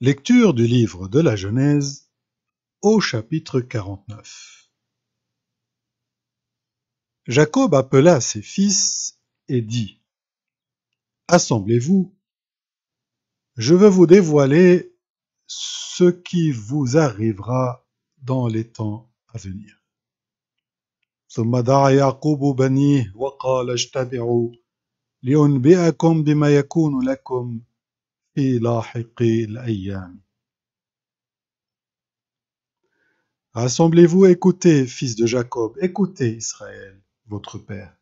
Lecture du livre de la Genèse au chapitre 49 Jacob appela ses fils et dit Assemblez-vous, je veux vous dévoiler ce qui vous arrivera dans les temps à venir. Rassemblez-vous, écoutez, fils de Jacob, écoutez, Israël, votre père.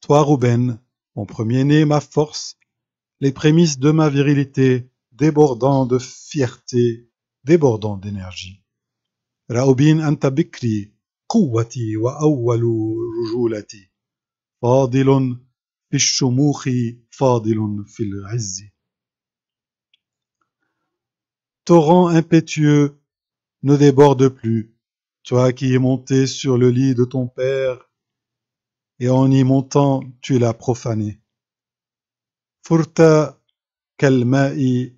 Toi, Ruben, mon premier-né, ma force, les prémices de ma virilité, débordant de fierté, débordant d'énergie. anta قوتي واول رجولتي فاضل في الشموخ فاضل في العز Torrent impétueux, ne déborde plus, toi qui es monté sur le lit de ton père, et en y montant tu l'as profané. Furta kalma'i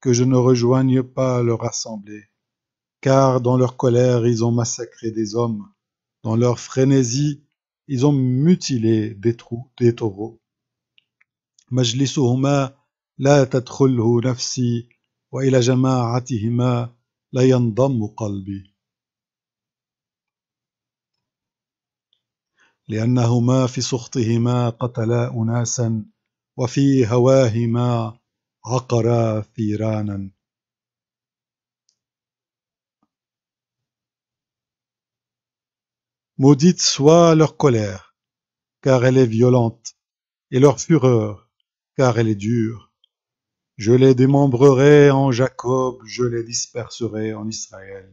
que je ne rejoigne pas leur assemblée. Car dans leur colère, ils ont massacré des hommes. Dans leur frénésie, ils ont mutilé des, trous, des taureaux. مجلسهما nafsi, wa نفسي وإلى جماعتهما لا ينضم قلبي لأنهما في سخطهما قتلا أناسا وفي هواهما Maudite soit leur colère, car elle est violente, et leur fureur, car elle est dure. Je les démembrerai en Jacob, je les disperserai en Israël.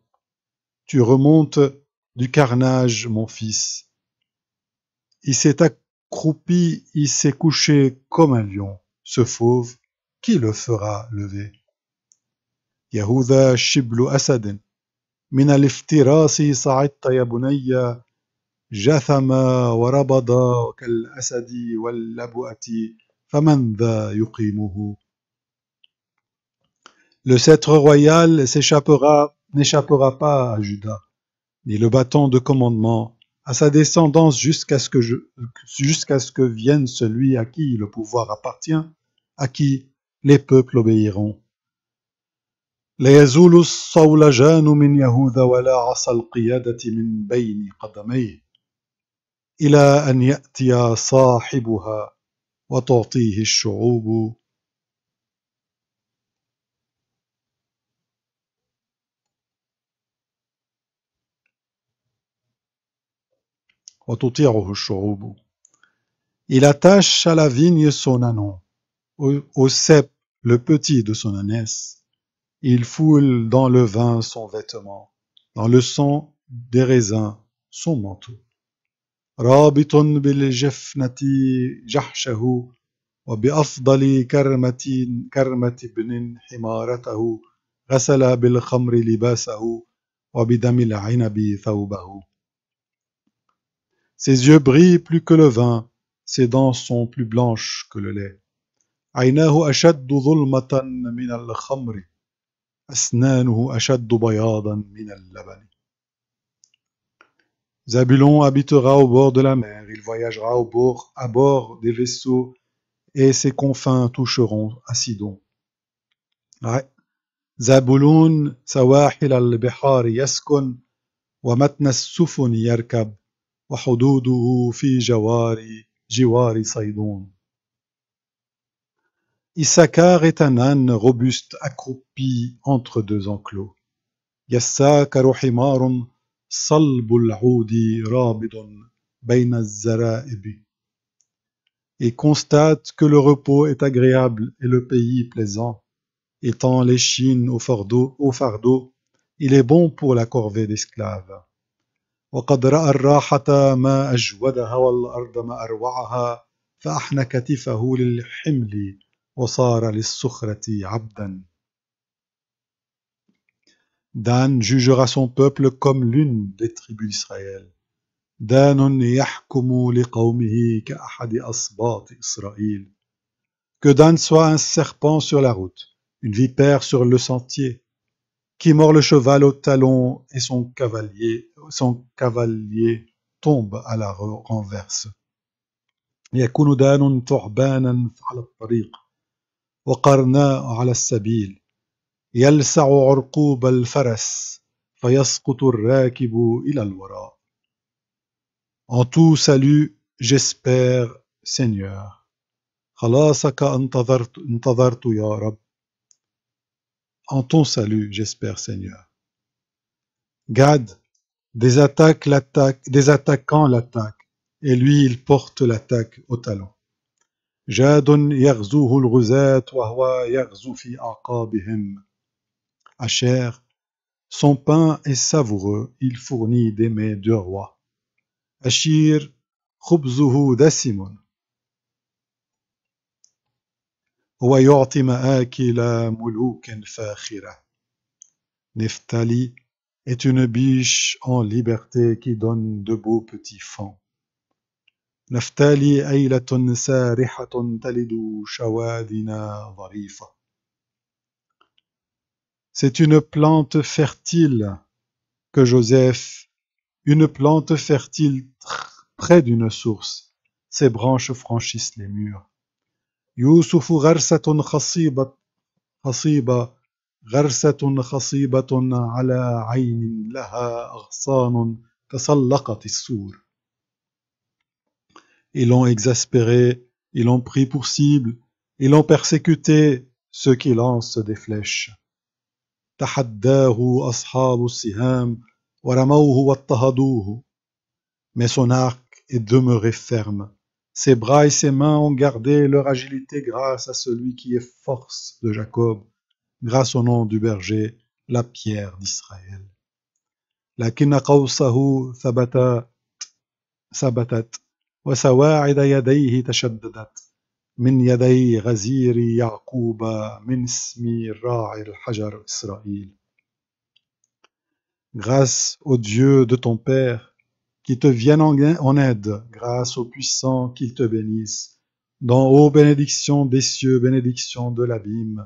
Tu remontes du carnage, mon fils. Il s'est accroupi, il s'est couché comme un lion. Ce fauve, qui le fera lever يهوذا shiblu asadin من الافتراس صعدت يا بني kal asadi wal واللبؤة فمن ذا يقيمه Le sceptre royal s'échappera n'échappera pas à Judas, ni le bâton de commandement à sa descendance jusqu'à ce, que ce que vienne celui à qui le pouvoir appartient, à qui les peuples obéiront. ليزول الصولجان من يهوذا ولا عصى القيادة من بين قدميه إلى أن يأتي صاحبها وتعطيه il attache à la vigne son annon o셉 le petit de son anesse il foule dans le vin son vêtement dans le son des raisins son manteau rabiton bil jafnati jahshahu wa bi afdali karmati karmati bin himaratihi ghsala bil khamri libasahu wa bi damil ses yeux brillent plus que le vin, ses dents sont plus blanches que le lait. عيناه أشد ظلمة من الخمر أسنانه أشد بياضا من اللبن Zabulon habitera au bord de la mer, il voyagera au bord, à bord des vaisseaux, et ses confins toucheront à Sidon. Zabulon, Sawahil al-Bihar yaskun, wa matna sufun yarkab. وحدوده في Issachar est un âne robuste accroupi entre deux enclos. يساكر حمار صلب العود رابض بين et constate que le repos est agréable et le pays plaisant. Étant l'échine au fardeau, au fardeau, il est bon pour la corvée d'esclaves. Dan jugera son peuple comme l'une des tribus d'Israël. Dan Que Dan soit un serpent sur la route, une vipère sur le sentier, qui mord le cheval au talon et son cavalier son cavalier tombe à la renverse. يكون دان ثعبانا على الطريق وقرناء على السبيل يلسع عرقوب الفرس فيسقط الراكب إلى الوراء En tout salut, j'espère, Seigneur. خلاصك انتظرت, انتظرت يا رب. En ton salut, j'espère, Seigneur. Gad, des attaques l'attaque des attaquants l'attaque et lui il porte l'attaque au talon Jadon yarzu hulruza ghuzat wa huwa yaghzu fi aqabihim Ashir son pain est savoureux il fournit des mets de roi. Ashir khubzuhu Dasimon wa yu'ti maakilan mulukan fakhira Neftali est une biche en liberté qui donne de beaux petits fonds. نفتالي أيلة سارحة تلد shawadina ظريفة. C'est une plante fertile que Joseph, une plante fertile près d'une source. Ses branches franchissent les murs. يوسف غرسة khasiba » Ils l'ont exaspéré, ils l'ont pris pour cible, ils l'ont persécuté, ceux qui lancent des flèches. Mais son arc est demeuré ferme. Ses bras et ses mains ont gardé leur agilité grâce à celui qui est force de Jacob grâce au nom du berger, la pierre d'Israël. لكن قوسه sabatat wa وسواعد يديه تشددت من يدي غزير يعقوب من smi ra'il hajar إسرائيل Grâce au Dieu de ton Père, qui te vienne en aide, grâce au puissant qu'il te bénisse. dans ô bénédiction des cieux, bénédiction de l'abîme,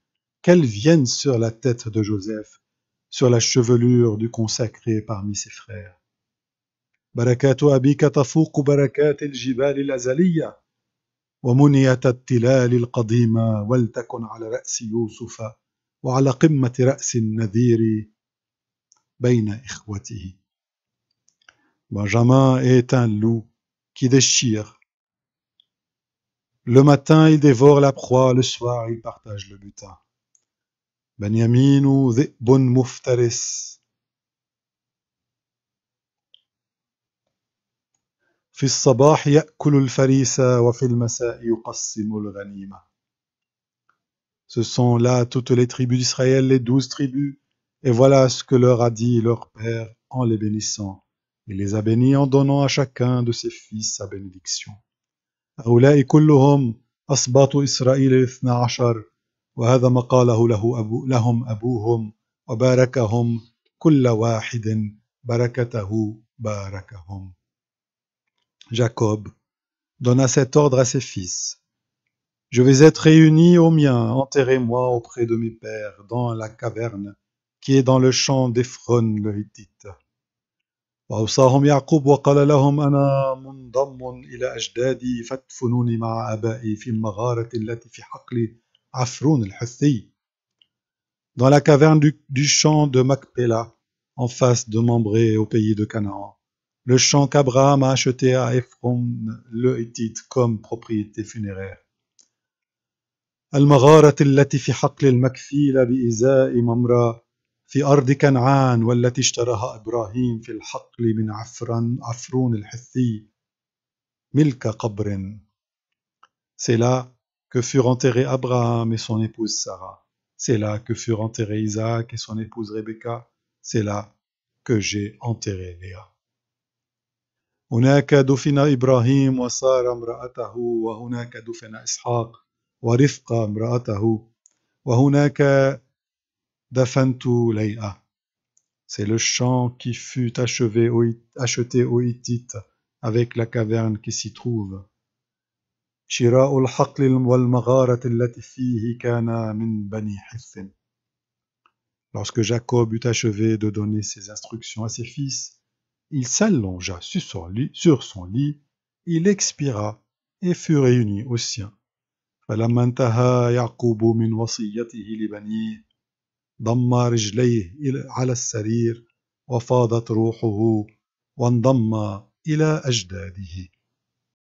qu'elle viennent sur la tête de Joseph, sur la chevelure du consacré parmi ses frères. بركات أبيك تفوق wa الجبال الأزلية ومنية التلال القديمة ولتكن على رأس يوسف وعلى قمة رأس النذير بين إخوته Benjamin est un loup qui déchire. Le matin, il dévore la proie, le soir, il partage le butin. بن muftaris. ذئب مفترس في الصباح يأكل wa وفي المساء يقسم الغنيمة Ce sont là toutes les tribus d'Israël, les douze tribus, et voilà ce que leur a dit leur père en les bénissant. Il les a bénis en donnant à chacun de ses fils sa bénédiction. هؤلاء كلهم أسباط إسرائيل الاثنى عشر وهذا ما قاله له أبو لهم أبوهم وباركهم كل واحد بركته باركهم. جاكوب donna cet ordre à ses fils. Je vais être réuni au mien, enterrez-moi auprès de mes pères dans la caverne qui est dans le champ d'Ephron le Hittite. وأوصاهم يعقوب وقال لهم أنا منضم إلى أجدادي فادفنوني مع أبائي في المغارة التي في حقلي Afroun el hathi dans la caverne du, champ de Macpéla, en face de Mambré au pays de Canaan, le champ qu'Abraham a acheté à Ephron le Hittite comme propriété funéraire. المغارة التي في حقل المكفيل بإزاء ممرى في أرض كنعان والتي اشتراها إبراهيم في الحقل من عفران عفرون الحثي ملك قبر C'est là que furent enterrés Abraham et son épouse Sarah. C'est là que furent enterrés Isaac et son épouse Rebecca. C'est là que j'ai enterré Léa. هناك دفن إبراهيم وسارة امرأته وهناك دفن إسحاق ورفقة امرأته وهناك دفنت ليئة C'est le champ qui fut achevé, acheté aux Hittites avec la caverne qui s'y trouve. شراء الحقل والمغارة التي فيه كان من بني حث. Lorsque Jacob eut achevé de donner ses instructions à ses fils, il s'allongea sur son lit, sur son lit il expira et fut réuni au sien. فلما انتهى يعقوب من وصيته لبنيه ضم رجليه على السرير وفاضت روحه وانضم إلى أجداده